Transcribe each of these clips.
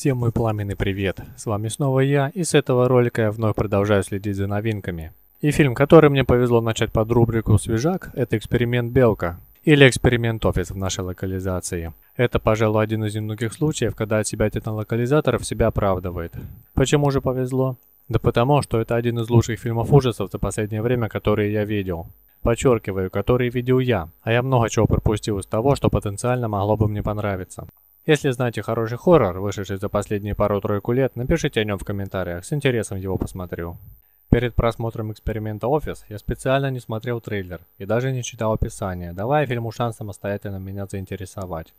Всем мой пламенный привет! С вами снова я, и с этого ролика я вновь продолжаю следить за новинками. И фильм, который мне повезло начать под рубрику «Свежак» — это «Эксперимент Белка», или «Эксперимент Офис» в нашей локализации. Это, пожалуй, один из немногих случаев, когда от себя титан локализаторов себя оправдывает. Почему же повезло? Да потому, что это один из лучших фильмов ужасов за последнее время, которые я видел. Подчеркиваю, которые видел я, а я много чего пропустил из того, что потенциально могло бы мне понравиться. Если знаете хороший хоррор, вышедший за последние пару-тройку лет, напишите о нем в комментариях, с интересом его посмотрю. Перед просмотром эксперимента «Офис» я специально не смотрел трейлер и даже не читал описание, давая фильму шанс самостоятельно меня заинтересовать.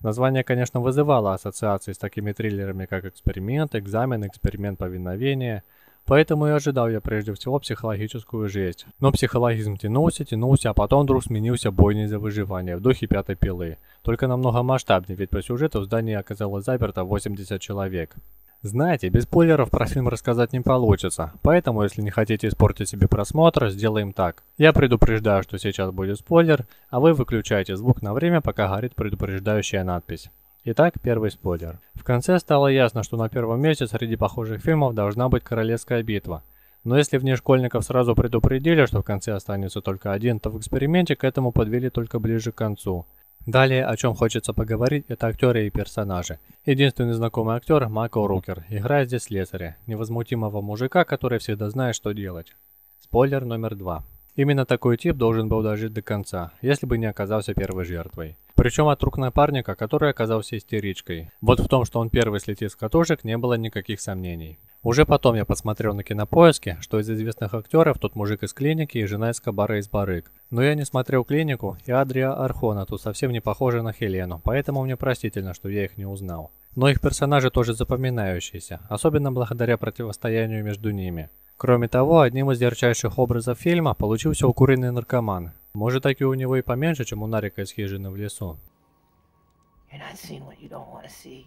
Название, конечно, вызывало ассоциации с такими триллерами, как «Эксперимент», «Экзамен», «Эксперимент повиновения», Поэтому и ожидал я прежде всего психологическую жесть. Но психологизм тянулся, тянулся, а потом вдруг сменился бойней за выживание в духе пятой пилы. Только намного масштабнее, ведь по сюжету в здании оказалось заперто 80 человек. Знаете, без спойлеров про фильм рассказать не получится, поэтому если не хотите испортить себе просмотр, сделаем так. Я предупреждаю, что сейчас будет спойлер, а вы выключаете звук на время, пока горит предупреждающая надпись. Итак, первый спойлер. В конце стало ясно, что на первом месте среди похожих фильмов должна быть «Королевская битва». Но если внешкольников сразу предупредили, что в конце останется только один, то в эксперименте к этому подвели только ближе к концу. Далее, о чем хочется поговорить, это актеры и персонажи. Единственный знакомый актер – Макл Рукер, играет здесь слесаря, невозмутимого мужика, который всегда знает, что делать. Спойлер номер два. Именно такой тип должен был дожить до конца, если бы не оказался первой жертвой. Причем от рук напарника, который оказался истеричкой. Вот в том, что он первый слетит с катушек, не было никаких сомнений. Уже потом я посмотрел на кинопоиске, что из известных актеров тот мужик из клиники и жена из Кабара из Барыг. Но я не смотрел клинику, и Адрия Архона тут совсем не похожа на Хелену, поэтому мне простительно, что я их не узнал. Но их персонажи тоже запоминающиеся, особенно благодаря противостоянию между ними. Кроме того, одним из ярчайших образов фильма получился укуренный наркоман. Может, так и у него и поменьше, чем у Нарика из хижины в лесу.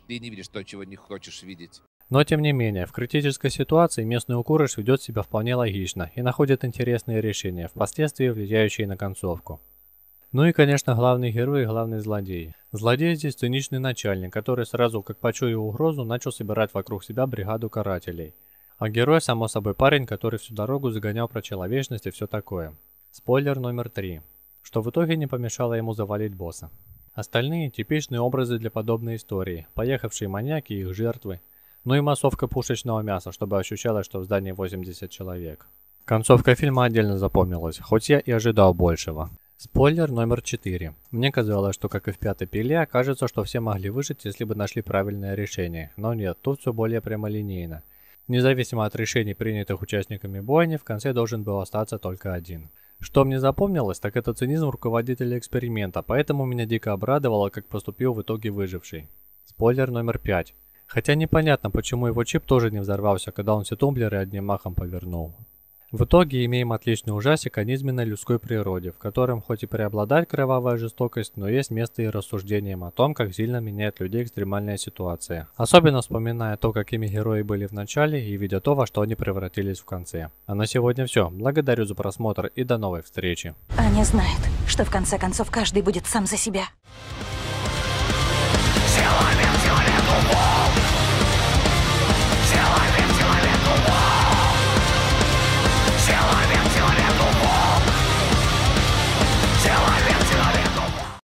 Ты не видишь то, чего не хочешь видеть. Но тем не менее, в критической ситуации местный укурыш ведет себя вполне логично и находит интересные решения, впоследствии влияющие на концовку. Ну и, конечно, главный герой и главный злодей. Злодей здесь циничный начальник, который сразу, как почуял угрозу, начал собирать вокруг себя бригаду карателей. А герой, само собой, парень, который всю дорогу загонял про человечность и все такое. Спойлер номер три. Что в итоге не помешало ему завалить босса. Остальные – типичные образы для подобной истории, поехавшие маньяки и их жертвы, ну и массовка пушечного мяса, чтобы ощущалось, что в здании 80 человек. Концовка фильма отдельно запомнилась, хоть я и ожидал большего. Спойлер номер 4. Мне казалось, что как и в пятой пиле, окажется, что все могли выжить, если бы нашли правильное решение. Но нет, тут все более прямолинейно – Независимо от решений, принятых участниками бойни, в конце должен был остаться только один. Что мне запомнилось, так это цинизм руководителя эксперимента, поэтому меня дико обрадовало, как поступил в итоге выживший. Спойлер номер 5. Хотя непонятно, почему его чип тоже не взорвался, когда он все тумблеры одним махом повернул. В итоге имеем отличный ужасик о низменной людской природе, в котором хоть и преобладает кровавая жестокость, но есть место и рассуждениям о том, как сильно меняет людей экстремальная ситуация. Особенно вспоминая то, какими герои были в начале и видя то, во что они превратились в конце. А на сегодня все. Благодарю за просмотр и до новой встречи. Они знают, что в конце концов каждый будет сам за себя. Силами, силами,